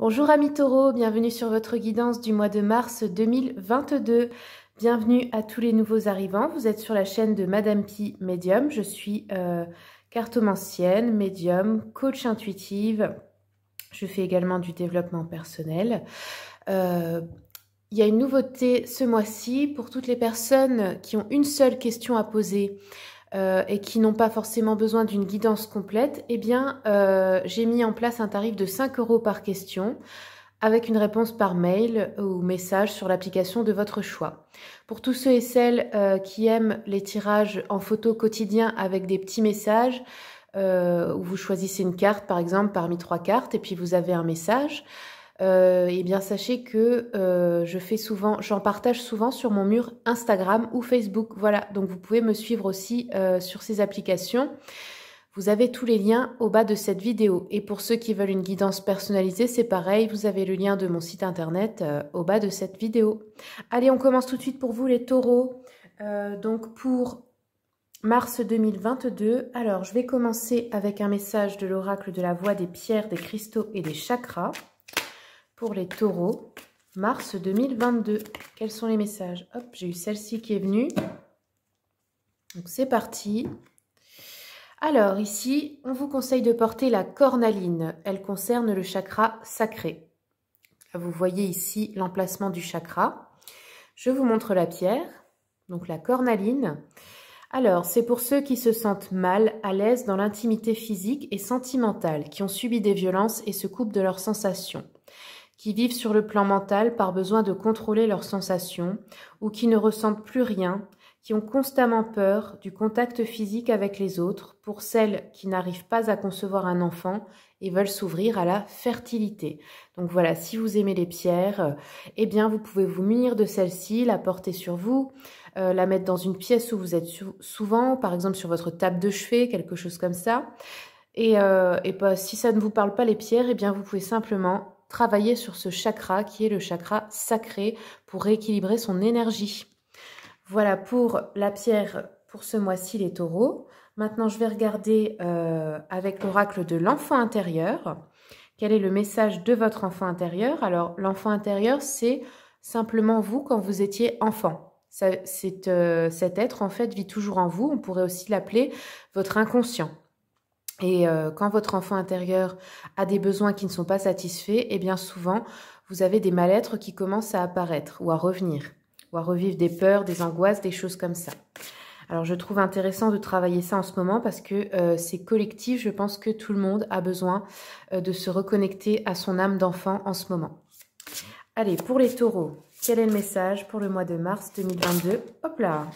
Bonjour amis Taureau, bienvenue sur votre guidance du mois de mars 2022. Bienvenue à tous les nouveaux arrivants. Vous êtes sur la chaîne de Madame Pi Medium. Je suis euh, cartomancienne, médium, coach intuitive. Je fais également du développement personnel. Euh, il y a une nouveauté ce mois-ci pour toutes les personnes qui ont une seule question à poser euh, et qui n'ont pas forcément besoin d'une guidance complète, eh bien, euh, j'ai mis en place un tarif de 5 euros par question avec une réponse par mail ou message sur l'application de votre choix. Pour tous ceux et celles euh, qui aiment les tirages en photo quotidien avec des petits messages, où vous choisissez une carte par exemple parmi trois cartes et puis vous avez un message, et euh, eh bien sachez que euh, je fais souvent, j'en partage souvent sur mon mur Instagram ou Facebook. Voilà, donc vous pouvez me suivre aussi euh, sur ces applications. Vous avez tous les liens au bas de cette vidéo. Et pour ceux qui veulent une guidance personnalisée, c'est pareil, vous avez le lien de mon site internet au bas de cette vidéo. Allez, on commence tout de suite pour vous les taureaux. donc pour Mars 2022. Alors, je vais commencer avec un message de l'oracle de la voix des pierres, des cristaux et des chakras pour les taureaux, mars 2022. Quels sont les messages Hop, j'ai eu celle-ci qui est venue. Donc c'est parti. Alors ici, on vous conseille de porter la cornaline. Elle concerne le chakra sacré. vous voyez ici l'emplacement du chakra. Je vous montre la pierre, donc la cornaline. Alors, c'est pour ceux qui se sentent mal, à l'aise dans l'intimité physique et sentimentale, qui ont subi des violences et se coupent de leurs sensations qui vivent sur le plan mental par besoin de contrôler leurs sensations, ou qui ne ressentent plus rien, qui ont constamment peur du contact physique avec les autres, pour celles qui n'arrivent pas à concevoir un enfant et veulent s'ouvrir à la fertilité. Donc voilà, si vous aimez les pierres, euh, eh bien vous pouvez vous munir de celle-ci, la porter sur vous, euh, la mettre dans une pièce où vous êtes souvent, par exemple sur votre table de chevet, quelque chose comme ça. Et, euh, si ça ne vous parle pas les pierres, eh bien vous pouvez simplement travailler sur ce chakra qui est le chakra sacré pour rééquilibrer son énergie. Voilà pour la pierre pour ce mois-ci les taureaux. Maintenant, je vais regarder euh, avec l'oracle de l'enfant intérieur. Quel est le message de votre enfant intérieur Alors, l'enfant intérieur, c'est simplement vous quand vous étiez enfant. Euh, cet être, en fait, vit toujours en vous. On pourrait aussi l'appeler votre inconscient. Et euh, quand votre enfant intérieur a des besoins qui ne sont pas satisfaits, et eh bien souvent, vous avez des mal qui commencent à apparaître ou à revenir, ou à revivre des peurs, des angoisses, des choses comme ça. Alors je trouve intéressant de travailler ça en ce moment parce que euh, c'est collectif, je pense que tout le monde a besoin euh, de se reconnecter à son âme d'enfant en ce moment. Allez, pour les taureaux, quel est le message pour le mois de mars 2022 Hop là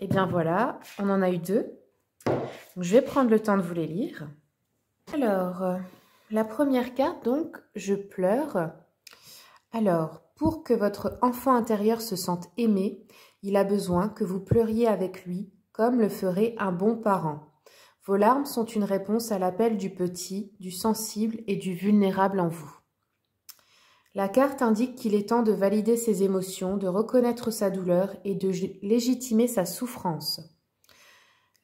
Eh bien voilà, on en a eu deux je vais prendre le temps de vous les lire. Alors, euh, la première carte, donc, je pleure. Alors, pour que votre enfant intérieur se sente aimé, il a besoin que vous pleuriez avec lui, comme le ferait un bon parent. Vos larmes sont une réponse à l'appel du petit, du sensible et du vulnérable en vous. La carte indique qu'il est temps de valider ses émotions, de reconnaître sa douleur et de légitimer sa souffrance.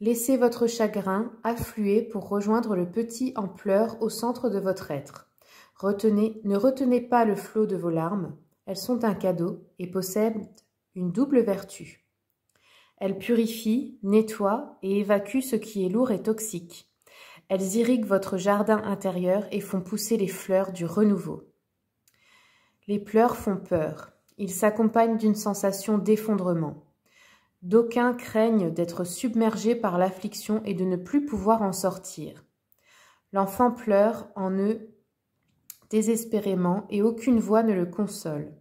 Laissez votre chagrin affluer pour rejoindre le petit en pleurs au centre de votre être. Retenez, ne retenez pas le flot de vos larmes, elles sont un cadeau et possèdent une double vertu. Elles purifient, nettoient et évacuent ce qui est lourd et toxique. Elles irriguent votre jardin intérieur et font pousser les fleurs du renouveau. Les pleurs font peur. Ils s'accompagnent d'une sensation d'effondrement. D'aucuns craignent d'être submergés par l'affliction et de ne plus pouvoir en sortir. L'enfant pleure en eux désespérément et aucune voix ne le console.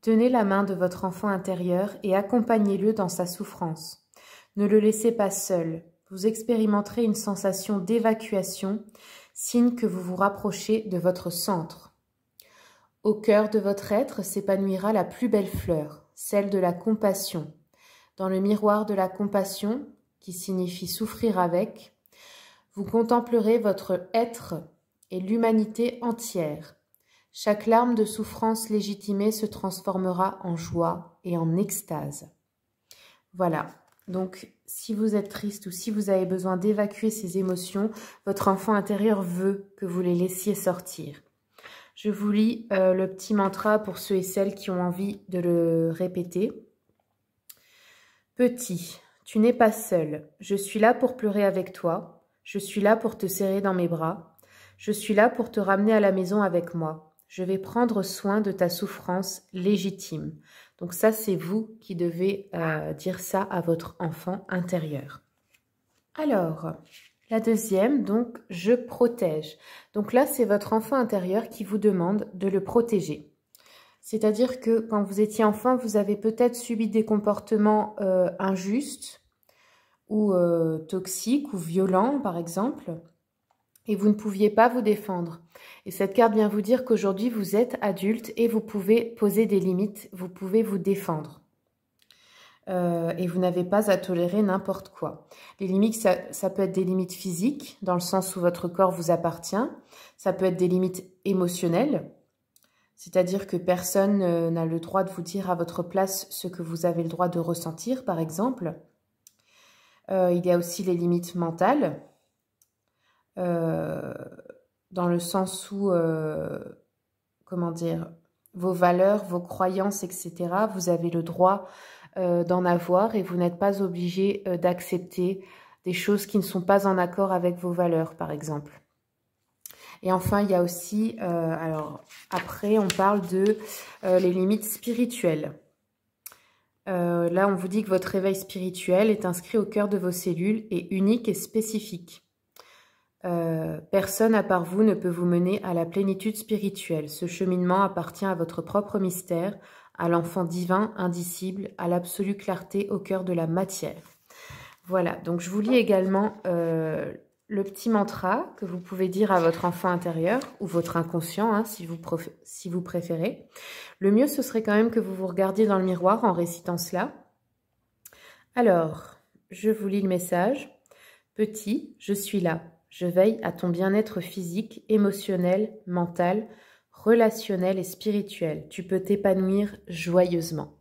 Tenez la main de votre enfant intérieur et accompagnez-le dans sa souffrance. Ne le laissez pas seul. Vous expérimenterez une sensation d'évacuation, signe que vous vous rapprochez de votre centre. Au cœur de votre être s'épanouira la plus belle fleur, celle de la compassion. Dans le miroir de la compassion, qui signifie souffrir avec, vous contemplerez votre être et l'humanité entière. Chaque larme de souffrance légitimée se transformera en joie et en extase. Voilà. Donc, si vous êtes triste ou si vous avez besoin d'évacuer ces émotions, votre enfant intérieur veut que vous les laissiez sortir. Je vous lis euh, le petit mantra pour ceux et celles qui ont envie de le répéter. Petit, tu n'es pas seul. Je suis là pour pleurer avec toi. Je suis là pour te serrer dans mes bras. Je suis là pour te ramener à la maison avec moi. Je vais prendre soin de ta souffrance légitime. Donc ça, c'est vous qui devez euh, dire ça à votre enfant intérieur. Alors, la deuxième, donc, je protège. Donc là, c'est votre enfant intérieur qui vous demande de le protéger. C'est-à-dire que quand vous étiez enfant, vous avez peut-être subi des comportements euh, injustes ou euh, toxiques ou violents, par exemple, et vous ne pouviez pas vous défendre. Et cette carte vient vous dire qu'aujourd'hui, vous êtes adulte et vous pouvez poser des limites, vous pouvez vous défendre. Euh, et vous n'avez pas à tolérer n'importe quoi. Les limites, ça, peut être des limites physiques, dans le sens où votre corps vous appartient, ça peut être des limites émotionnelles, c'est-à-dire que personne euh, n'a le droit de vous dire à votre place ce que vous avez le droit de ressentir, par exemple. Euh, il y a aussi les limites mentales, euh, dans le sens où, comment dire, vos valeurs, vos croyances, etc., vous avez le droit d'en avoir et vous n'êtes pas obligé d'accepter des choses qui ne sont pas en accord avec vos valeurs, par exemple. Et enfin, il y a aussi, euh, alors après, on parle de euh, les limites spirituelles. Euh, là, on vous dit que votre réveil spirituel est inscrit au cœur de vos cellules et unique et spécifique. personne à part vous ne peut vous mener à la plénitude spirituelle. Ce cheminement appartient à votre propre mystère, à l'enfant divin, indicible, à l'absolue clarté au cœur de la matière. Voilà, donc je vous lis également euh, le petit mantra que vous pouvez dire à votre enfant intérieur ou votre inconscient, hein, si vous préférez. Le mieux, ce serait quand même que vous vous regardiez dans le miroir en récitant cela. Alors, je vous lis le message. Petit, je suis là. Je veille à ton bien-être physique, émotionnel, mental, relationnel et spirituel. Tu peux t'épanouir joyeusement.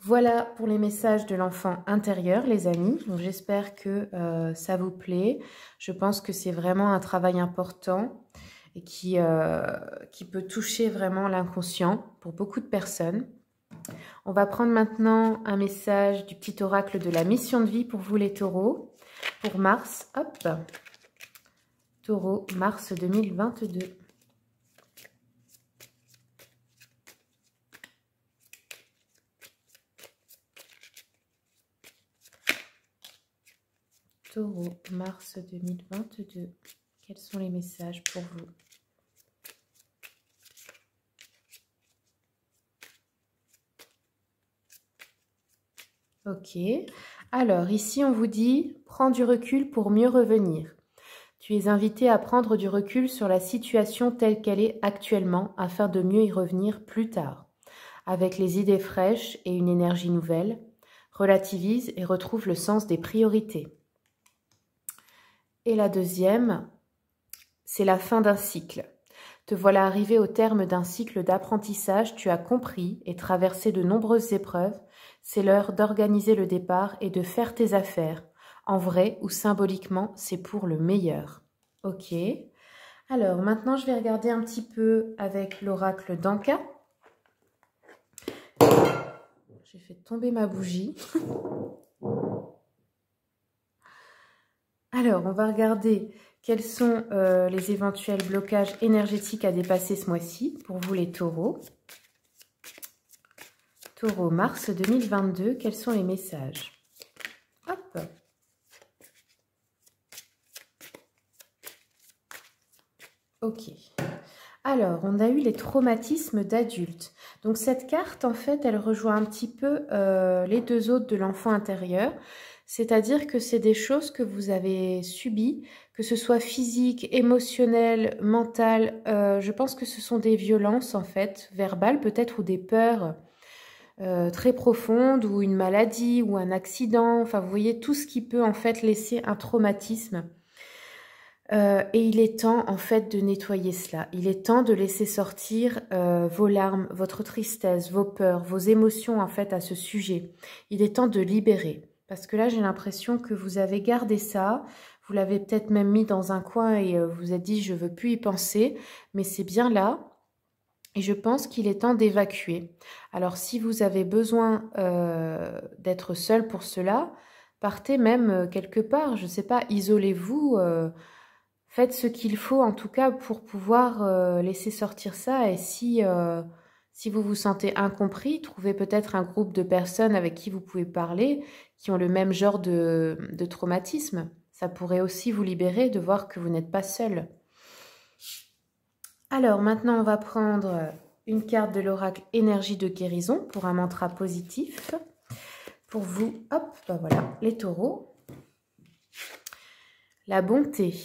Voilà pour les messages de l'enfant intérieur, les amis. J'espère que euh, ça vous plaît. Je pense que c'est vraiment un travail important et qui, euh, qui peut toucher vraiment l'inconscient pour beaucoup de personnes. On va prendre maintenant un message du petit oracle de la mission de vie pour vous les taureaux. Pour Mars, hop, taureau, Mars 2022. mars 2022. Quels sont les messages pour vous Ok. Alors ici, on vous dit, prends du recul pour mieux revenir. Tu es invité à prendre du recul sur la situation telle qu'elle est actuellement afin de mieux y revenir plus tard. Avec les idées fraîches et une énergie nouvelle, relativise et retrouve le sens des priorités. Et la deuxième, c'est la fin d'un cycle. Te voilà arrivé au terme d'un cycle d'apprentissage, tu as compris et traversé de nombreuses épreuves, c'est l'heure d'organiser le départ et de faire tes affaires. En vrai ou symboliquement, c'est pour le meilleur. Ok. Alors maintenant, je vais regarder un petit peu avec l'oracle d'Anka. J'ai fait tomber ma bougie. Alors, on va regarder quels sont euh, les éventuels blocages énergétiques à dépasser ce mois-ci pour vous les taureaux. Taureau, mars 2022, quels sont les messages Hop Ok. Alors, on a eu les traumatismes d'adultes. Donc cette carte, en fait, elle rejoint un petit peu euh, les deux autres de l'enfant intérieur. C'est-à-dire que c'est des choses que vous avez subies, que ce soit physique, émotionnel, mentale. Euh, je pense que ce sont des violences en fait, verbales peut-être, ou des peurs euh, très profondes, ou une maladie, ou un accident. Enfin, vous voyez tout ce qui peut en fait laisser un traumatisme. Euh, et il est temps en fait de nettoyer cela. Il est temps de laisser sortir vos larmes, votre tristesse, vos peurs, vos émotions en fait à ce sujet. Il est temps de libérer. Parce que là, j'ai l'impression que vous avez gardé ça, vous l'avez peut-être même mis dans un coin et euh, vous êtes dit je veux plus y penser, mais c'est bien là. Et je pense qu'il est temps d'évacuer. Alors si vous avez besoin euh, d'être seul pour cela, partez même euh, quelque part, je ne sais pas, isolez-vous, faites ce qu'il faut en tout cas pour pouvoir laisser sortir ça. Et si si vous vous sentez incompris, trouvez peut-être un groupe de personnes avec qui vous pouvez parler, qui ont le même genre de, traumatisme. Ça pourrait aussi vous libérer de voir que vous n'êtes pas seul. Alors maintenant, on va prendre une carte de l'oracle énergie de guérison pour un mantra positif. Pour vous, hop, ben voilà, les taureaux. La bonté.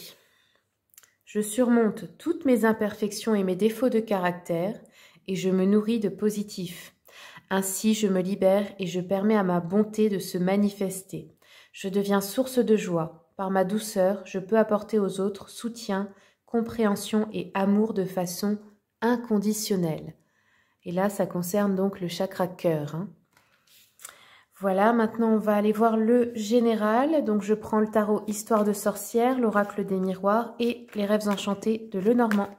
Je surmonte toutes mes imperfections et mes défauts de caractère et je me nourris de positif. Ainsi je me libère et je permets à ma bonté de se manifester. Je deviens source de joie. Par ma douceur, je peux apporter aux autres soutien, compréhension et amour de façon inconditionnelle. Et là, ça concerne donc le chakra cœur. Hein. Voilà, maintenant on va aller voir le général. Donc je prends le tarot Histoire de sorcière, l'oracle des miroirs et les rêves enchantés de Lenormand.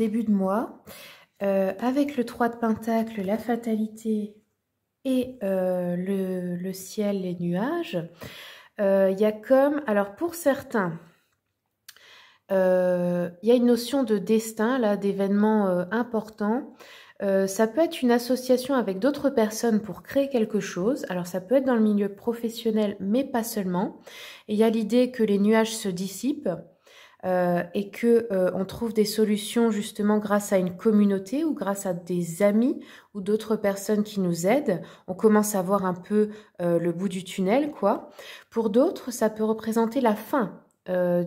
début de mois. Euh, avec le 3 de Pentacle, la fatalité et euh, le, ciel, les nuages, euh, il y a comme, alors pour certains, il y a une notion de destin, là, d'événements importants. ça peut être une association avec d'autres personnes pour créer quelque chose. Alors ça peut être dans le milieu professionnel, mais pas seulement. Il y a l'idée que les nuages se dissipent euh, et que euh, trouve des solutions justement grâce à une communauté ou grâce à des amis ou d'autres personnes qui nous aident, on commence à voir un peu euh, le bout du tunnel, quoi. Pour d'autres, ça peut représenter la fin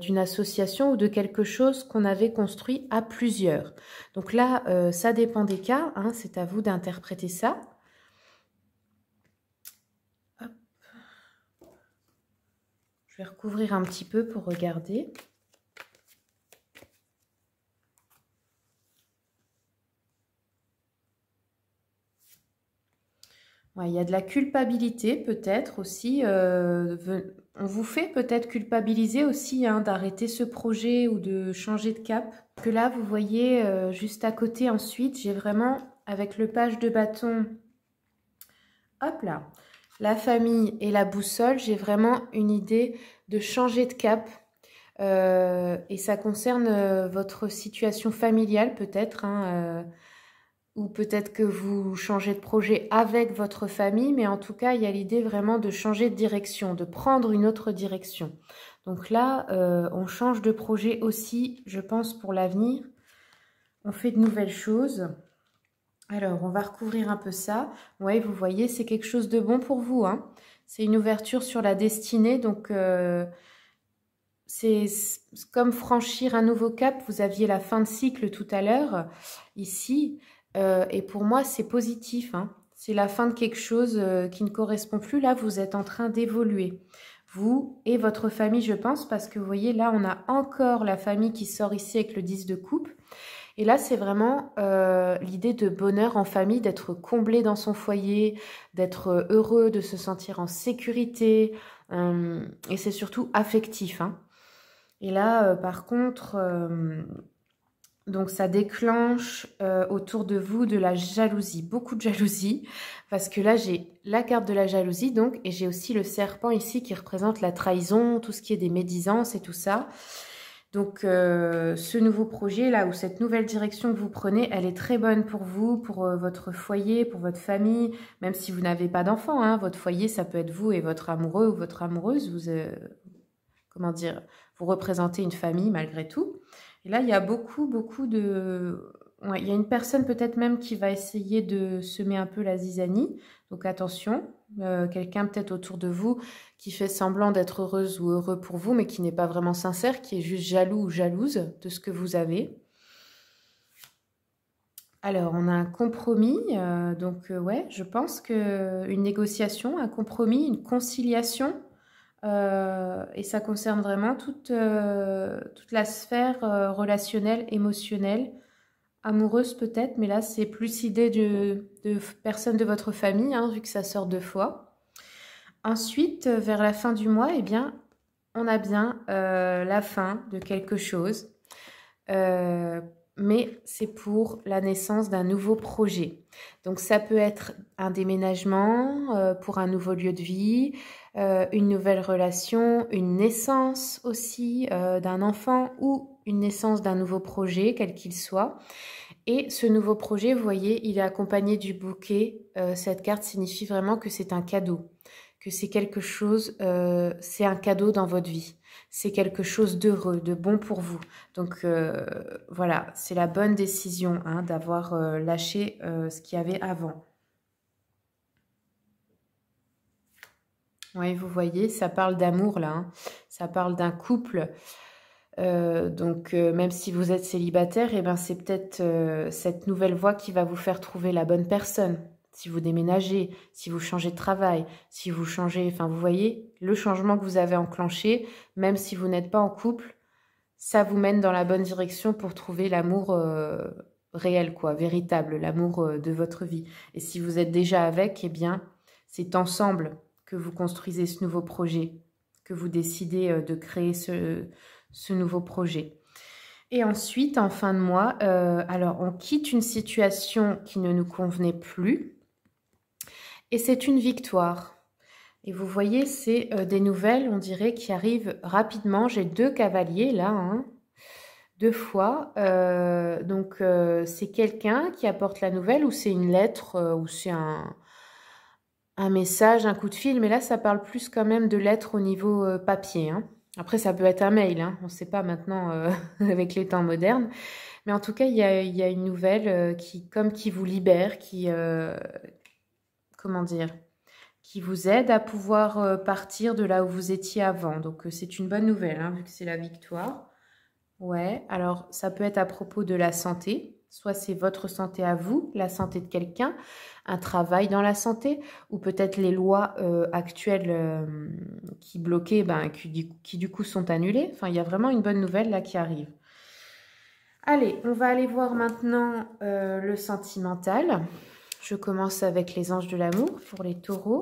d'une association ou de quelque chose qu'on avait construit à plusieurs. Donc là, ça dépend des cas, hein, c'est à vous d'interpréter ça. Je vais recouvrir un petit peu pour regarder. il y a de la culpabilité peut-être aussi. Euh, on vous fait peut-être culpabiliser aussi hein, d'arrêter ce projet ou de changer de cap. Que là, vous voyez euh, juste à côté ensuite, j'ai vraiment avec le page de bâton, hop là, la famille et la boussole, j'ai vraiment une idée de changer de cap. Euh, et ça concerne votre situation familiale peut-être. Hein, ou peut-être que vous changez de projet avec votre famille, mais en tout cas, il y a l'idée vraiment de changer de direction, de prendre une autre direction. Donc là, euh, on change de projet aussi, je pense, pour l'avenir. On fait de nouvelles choses. Alors, on va recouvrir un peu ça. Oui, vous voyez, c'est quelque chose de bon pour vous. Hein. C'est une ouverture sur la destinée, donc... Euh, c'est comme franchir un nouveau cap. Vous aviez la fin de cycle tout à l'heure, ici. Euh, et pour moi, c'est positif. Hein. C'est la fin de quelque chose euh, qui ne correspond plus. Là, vous êtes en train d'évoluer. Vous et votre famille, je pense, parce que vous voyez, là, on a encore la famille qui sort ici avec le 10 de coupe. Et là, c'est vraiment euh, l'idée de bonheur en famille, d'être comblé dans son foyer, d'être heureux, de se sentir en sécurité. et c'est surtout affectif. Hein. Et là, par contre donc ça déclenche euh, autour de vous de la jalousie, beaucoup de jalousie, parce que là j'ai la carte de la jalousie donc, et j'ai aussi le serpent ici qui représente la trahison, tout ce qui est des médisances et tout ça. Donc euh, ce nouveau projet là, ou cette nouvelle direction que vous prenez, elle est très bonne pour vous, pour euh, votre foyer, pour votre famille, même si vous n'avez pas d'enfants hein, votre foyer ça peut être vous et votre amoureux ou votre amoureuse, vous, comment dire, vous représentez une famille malgré tout. Et là, il y a beaucoup, beaucoup de... il y a une personne peut-être même qui va essayer de semer un peu la zizanie. Donc attention, euh, quelqu'un peut-être autour de vous qui fait semblant d'être heureuse ou heureux pour vous, mais qui n'est pas vraiment sincère, qui est juste jaloux ou jalouse de ce que vous avez. Alors, on a un compromis, euh, donc euh, ouais, je pense qu'une négociation, un compromis, une conciliation, euh, et ça concerne vraiment toute, euh, toute la sphère euh, relationnelle, émotionnelle, amoureuse peut-être, mais là c'est plus idée de, de, personnes de votre famille, hein, vu que ça sort deux fois. Ensuite, vers la fin du mois, eh bien, on a bien la fin de quelque chose mais c'est pour la naissance d'un nouveau projet. Donc ça peut être un déménagement euh, pour un nouveau lieu de vie, euh, une nouvelle relation, une naissance aussi euh, d'un enfant ou une naissance d'un nouveau projet, quel qu'il soit. Et ce nouveau projet, vous voyez, il est accompagné du bouquet. cette carte signifie vraiment que c'est un cadeau, que c'est quelque chose, c'est un cadeau dans votre vie c'est quelque chose d'heureux, de bon pour vous. Donc euh, voilà, c'est la bonne décision hein, d'avoir euh, lâché euh, ce qu'il y avait avant. Oui, vous voyez, ça parle d'amour là, hein. ça parle d'un couple. donc même si vous êtes célibataire, eh ben, c'est peut-être cette nouvelle voie qui va vous faire trouver la bonne personne si vous déménagez, si vous changez de travail, si vous changez, enfin vous voyez, le changement que vous avez enclenché, même si vous n'êtes pas en couple, ça vous mène dans la bonne direction pour trouver l'amour euh, réel, quoi, véritable, l'amour euh, de votre vie. Et si vous êtes déjà avec, eh bien, c'est ensemble que vous construisez ce nouveau projet, que vous décidez euh, de créer ce, nouveau projet. Et ensuite, en fin de mois, alors on quitte une situation qui ne nous convenait plus, et c'est une victoire. Et vous voyez, c'est euh, des nouvelles, on dirait, qui arrivent rapidement. J'ai deux cavaliers là, hein. deux fois. Euh, donc euh, c'est quelqu'un qui apporte la nouvelle ou c'est une lettre ou c'est un, un, message, un coup de fil. Mais là, ça parle plus quand même de lettres au niveau papier. Hein. Après, ça peut être un mail, hein. on ne sait pas maintenant avec les temps modernes. Mais en tout cas, il y a, y a, une nouvelle qui, comme qui vous libère, qui, comment dire, qui vous aide à pouvoir euh, partir de là où vous étiez avant. Donc euh, c'est une bonne nouvelle, hein, vu que c'est la victoire. Ouais, alors ça peut être à propos de la santé. Soit c'est votre santé à vous, la santé de quelqu'un, un travail dans la santé, ou peut-être les lois euh, actuelles qui bloquaient, ben, qui, du, coup sont annulées. Enfin, il y a vraiment une bonne nouvelle là qui arrive. Allez, on va aller voir maintenant le sentimental. Je commence avec les anges de l'amour pour les taureaux.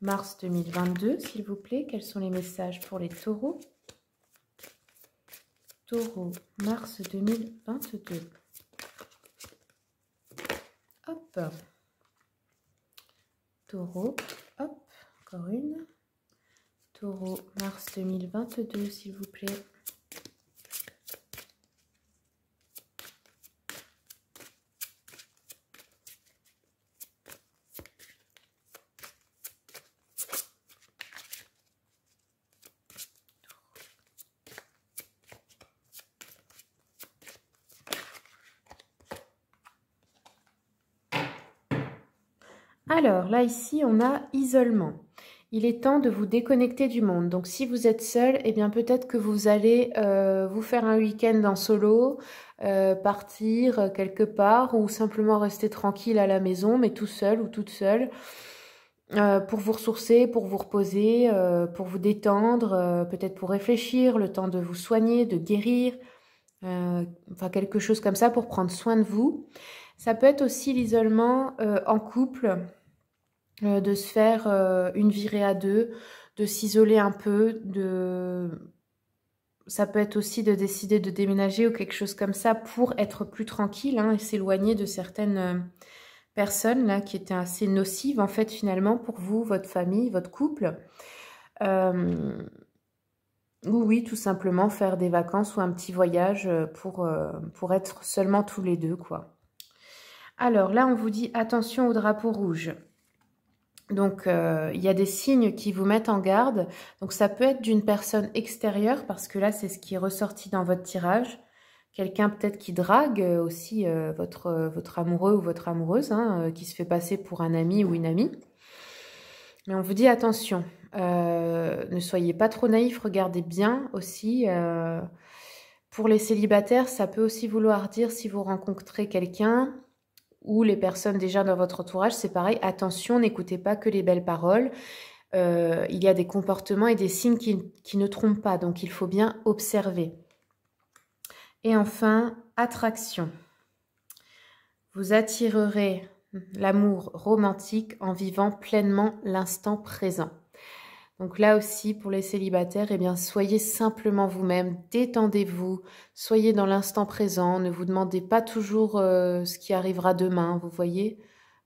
Mars 2022, s'il vous plaît. Quels sont les messages pour les taureaux Taureau, mars 2022. Hop. Taureau, hop, encore une. Taureau, mars 2022, s'il vous plaît. là, ici, on a isolement. Il est temps de vous déconnecter du monde. Donc, si vous êtes seul, eh bien, peut-être que vous allez euh, vous faire un week-end en solo, euh, partir euh, quelque part ou simplement rester tranquille à la maison, mais tout seul ou toute seule. pour vous ressourcer, pour vous reposer, pour vous détendre, peut-être pour réfléchir, le temps de vous soigner, de guérir, enfin quelque chose comme ça pour prendre soin de vous. Ça peut être aussi l'isolement en couple, euh, de se faire euh, une virée à deux, de s'isoler un peu, de... Ça peut être aussi de décider de déménager ou quelque chose comme ça pour être plus tranquille hein, et s'éloigner de certaines euh, personnes là qui étaient assez nocives en fait finalement pour vous, votre famille, votre couple. Ou oui, tout simplement faire des vacances ou un petit voyage pour, pour être seulement tous les deux, quoi. Alors là, on vous dit attention au drapeau rouge. Donc, euh, il y a des signes qui vous mettent en garde. Donc, ça peut être d'une personne extérieure, parce que là, c'est ce qui est ressorti dans votre tirage. Quelqu'un peut-être qui drague euh, aussi euh, votre, votre amoureux ou votre amoureuse, hein, qui se fait passer pour un ami ou une amie. Mais on vous dit attention, ne soyez pas trop naïf, regardez bien aussi. pour les célibataires, ça peut aussi vouloir dire si vous rencontrez quelqu'un, ou les personnes déjà dans votre entourage, c'est pareil, attention, n'écoutez pas que les belles paroles. Euh, il y a des comportements et des signes qui, ne trompent pas, donc il faut bien observer. Et enfin, attraction. Vous attirerez l'amour romantique en vivant pleinement l'instant présent. Donc là aussi, pour les célibataires, eh bien, soyez simplement vous-même, détendez-vous, soyez dans l'instant présent, ne vous demandez pas toujours euh, ce qui arrivera demain, vous voyez.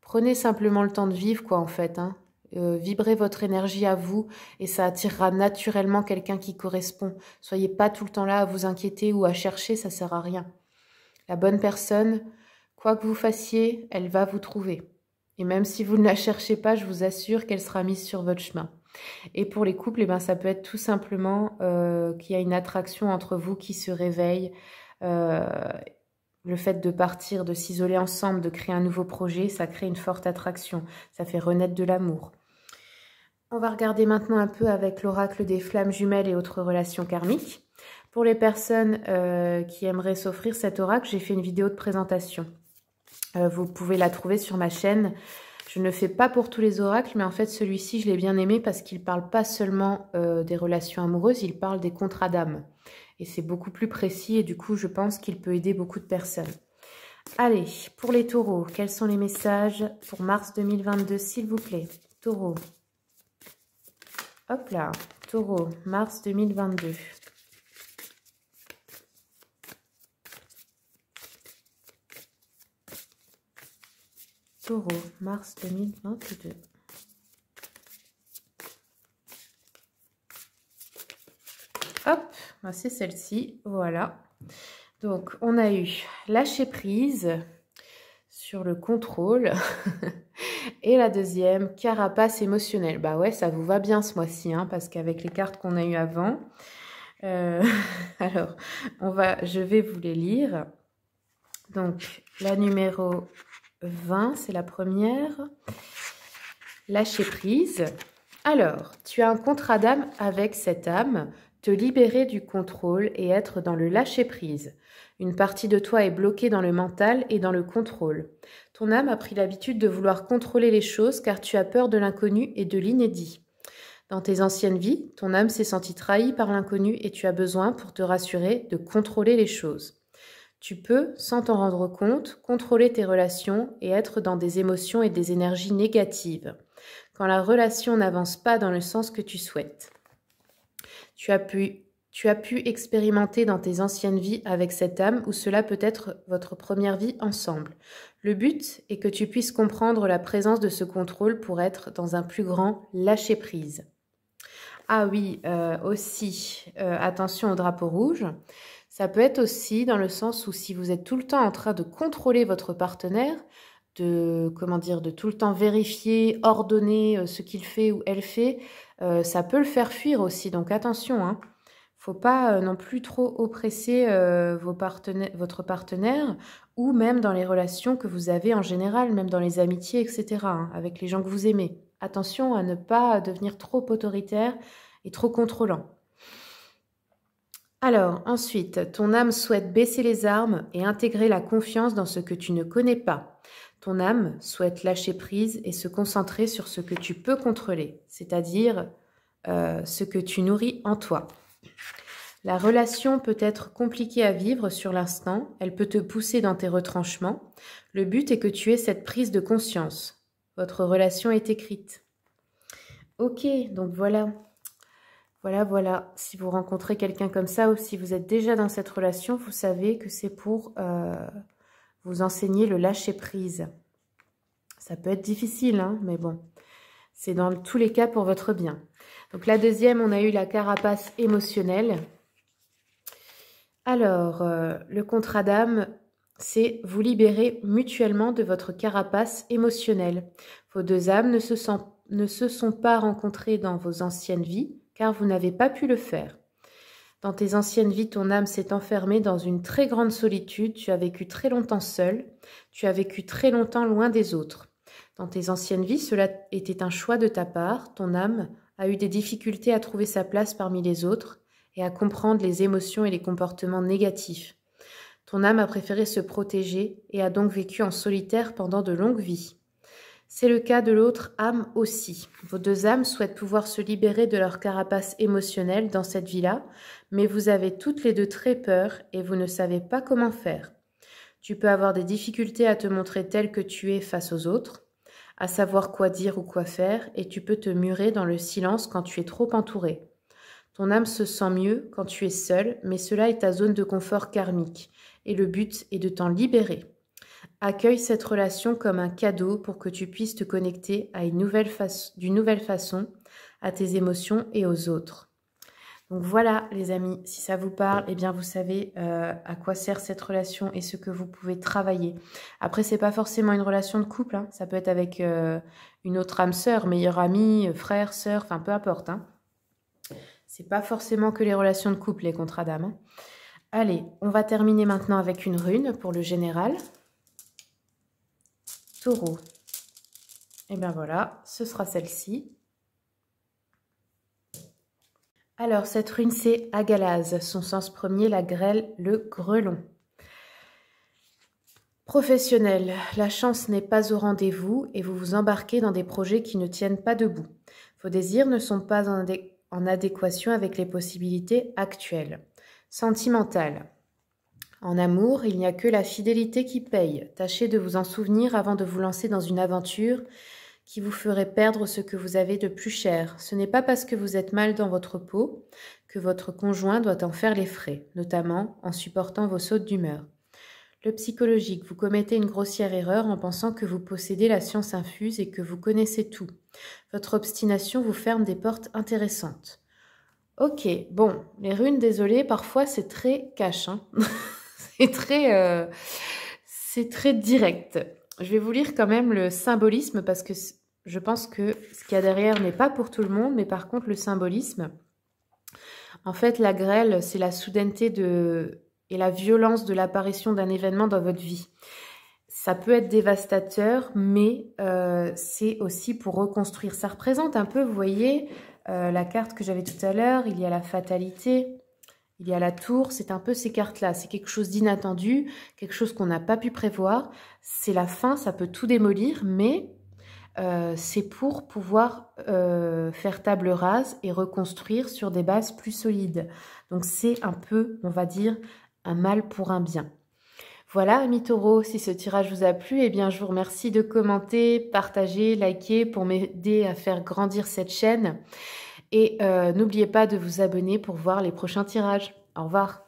Prenez simplement le temps de vivre, quoi, en fait. Hein. Euh, vibrez votre énergie à vous et ça attirera naturellement quelqu'un qui correspond. Soyez pas tout le temps là à vous inquiéter ou à chercher, ça sert à rien. La bonne personne, quoi que vous fassiez, elle va vous trouver. Et même si vous ne la cherchez pas, je vous assure qu'elle sera mise sur votre chemin. Et pour les couples, eh ben, ça peut être tout simplement euh, qu'il y a une attraction entre vous qui se réveille. Euh, le fait de partir, de s'isoler ensemble, de créer un nouveau projet, ça crée une forte attraction. Ça fait renaître de l'amour. On va regarder maintenant un peu avec l'oracle des flammes jumelles et autres relations karmiques. Pour les personnes euh, qui aimeraient s'offrir cet oracle, j'ai fait une vidéo de présentation. vous pouvez la trouver sur ma chaîne je ne le fais pas pour tous les oracles, mais en fait celui-ci, je l'ai bien aimé parce qu'il parle pas seulement euh, des relations amoureuses, il parle des contrats d'âme. Et c'est beaucoup plus précis et du coup, je pense qu'il peut aider beaucoup de personnes. Allez, pour les taureaux, quels sont les messages pour mars 2022, s'il vous plaît Taureau. Hop là, taureau, mars 2022. Taureau, mars 2022. Hop, bah, c'est celle-ci, voilà. Donc, on a eu lâcher prise sur le contrôle. et la deuxième, carapace émotionnelle. Bah ouais, ça vous va bien ce mois-ci, hein, parce qu'avec les cartes qu'on a eues avant... Euh, alors, on va, je vais vous les lire. Donc, la numéro 20, c'est la première. Lâcher prise. Alors, tu as un contrat d'âme avec cette âme, te libérer du contrôle et être dans le lâcher prise. Une partie de toi est bloquée dans le mental et dans le contrôle. Ton âme a pris l'habitude de vouloir contrôler les choses car tu as peur de l'inconnu et de l'inédit. Dans tes anciennes vies, ton âme s'est sentie trahie par l'inconnu et tu as besoin, pour te rassurer, de contrôler les choses. Tu peux, sans t'en rendre compte, contrôler tes relations et être dans des émotions et des énergies négatives quand la relation n'avance pas dans le sens que tu souhaites. Tu as pu expérimenter dans tes anciennes vies avec cette âme ou cela peut être votre première vie ensemble. Le but est que tu puisses comprendre la présence de ce contrôle pour être dans un plus grand lâcher-prise. Ah oui, euh, aussi, euh, attention au drapeau rouge. Ça peut être aussi dans le sens où si vous êtes tout le temps en train de contrôler votre partenaire, de comment dire, de tout le temps vérifier, ordonner euh, ce qu'il fait ou elle fait, euh, ça peut le faire fuir aussi. Donc attention, hein. Faut pas euh, non plus trop oppresser vos votre partenaire ou même dans les relations que vous avez en général, même dans les amitiés, etc. Hein, avec les gens que vous aimez. Attention à ne pas devenir trop autoritaire et trop contrôlant. Alors, ensuite, ton âme souhaite baisser les armes et intégrer la confiance dans ce que tu ne connais pas. Ton âme souhaite lâcher prise et se concentrer sur ce que tu peux contrôler, c'est-à-dire euh, ce que tu nourris en toi. La relation peut être compliquée à vivre sur l'instant, elle peut te pousser dans tes retranchements. Le but est que tu aies cette prise de conscience. Votre relation est écrite. Ok, donc voilà, voilà, voilà, si vous rencontrez quelqu'un comme ça ou si vous êtes déjà dans cette relation, vous savez que c'est pour euh, vous enseigner le lâcher-prise. Ça peut être difficile, hein, mais bon, c'est dans tous les cas pour votre bien. Donc la deuxième, on a eu la carapace émotionnelle. Alors, euh, le contrat d'âme, c'est vous libérer mutuellement de votre carapace émotionnelle. Vos deux âmes ne se sont pas rencontrées dans vos anciennes vies, car vous n'avez pas pu le faire. Dans tes anciennes vies, ton âme s'est enfermée dans une très grande solitude, tu as vécu très longtemps seule, tu as vécu très longtemps loin des autres. Dans tes anciennes vies, cela était un choix de ta part, ton âme a eu des difficultés à trouver sa place parmi les autres et à comprendre les émotions et les comportements négatifs. Ton âme a préféré se protéger et a donc vécu en solitaire pendant de longues vies. C'est le cas de l'autre âme aussi. Vos deux âmes souhaitent pouvoir se libérer de leur carapace émotionnelle dans cette vie-là, mais vous avez toutes les deux très peur et vous ne savez pas comment faire. Tu peux avoir des difficultés à te montrer tel que tu es face aux autres, à savoir quoi dire ou quoi faire, et tu peux te murer dans le silence quand tu es trop entouré. Ton âme se sent mieux quand tu es seul, mais cela est ta zone de confort karmique, et le but est de t'en libérer. Accueille cette relation comme un cadeau pour que tu puisses te connecter à une nouvelle d'une nouvelle façon à tes émotions et aux autres. Donc voilà les amis, si ça vous parle, eh bien vous savez euh, à quoi sert cette relation et ce que vous pouvez travailler. Après c'est pas forcément une relation de couple, hein. ça peut être avec euh, une autre âme sœur, meilleure amie, frère, sœur, enfin peu importe. Ce hein. C'est pas forcément que les relations de couple les contrats d'âme. Hein. Allez, on va terminer maintenant avec une rune pour le général. Taureau. Et eh bien voilà, ce sera celle-ci. Alors, cette rune, c'est Agalaz. Son sens premier, la grêle, le grelon. Professionnel, la chance n'est pas au rendez-vous et vous vous embarquez dans des projets qui ne tiennent pas debout. Vos désirs ne sont pas en, adéquation avec les possibilités actuelles. Sentimental, en amour, il n'y a que la fidélité qui paye. Tâchez de vous en souvenir avant de vous lancer dans une aventure qui vous ferait perdre ce que vous avez de plus cher. Ce n'est pas parce que vous êtes mal dans votre peau que votre conjoint doit en faire les frais, notamment en supportant vos sautes d'humeur. Le psychologique, vous commettez une grossière erreur en pensant que vous possédez la science infuse et que vous connaissez tout. Votre obstination vous ferme des portes intéressantes. Ok, bon, les runes, désolé, parfois c'est très cash. Hein c'est très, euh, c'est très direct. Je vais vous lire quand même le symbolisme parce que je pense que ce qu'il y a derrière n'est pas pour tout le monde, mais par contre le symbolisme. En fait, la grêle, c'est la soudaineté de et la violence de l'apparition d'un événement dans votre vie. Ça peut être dévastateur, mais euh, c'est aussi pour reconstruire. Ça représente un peu, vous voyez, euh, la carte que j'avais tout à l'heure, il y a la fatalité, il y a la tour, c'est un peu ces cartes-là. C'est quelque chose d'inattendu, quelque chose qu'on n'a pas pu prévoir. C'est la fin, ça peut tout démolir, mais euh, c'est pour pouvoir euh, faire table rase et reconstruire sur des bases plus solides. Donc c'est un peu, on va dire, un mal pour un bien. Voilà, amis taureaux, si ce tirage vous a plu, eh bien, je vous remercie de commenter, partager, liker pour m'aider à faire grandir cette chaîne. Et euh, n'oubliez pas de vous abonner pour voir les prochains tirages. Au revoir.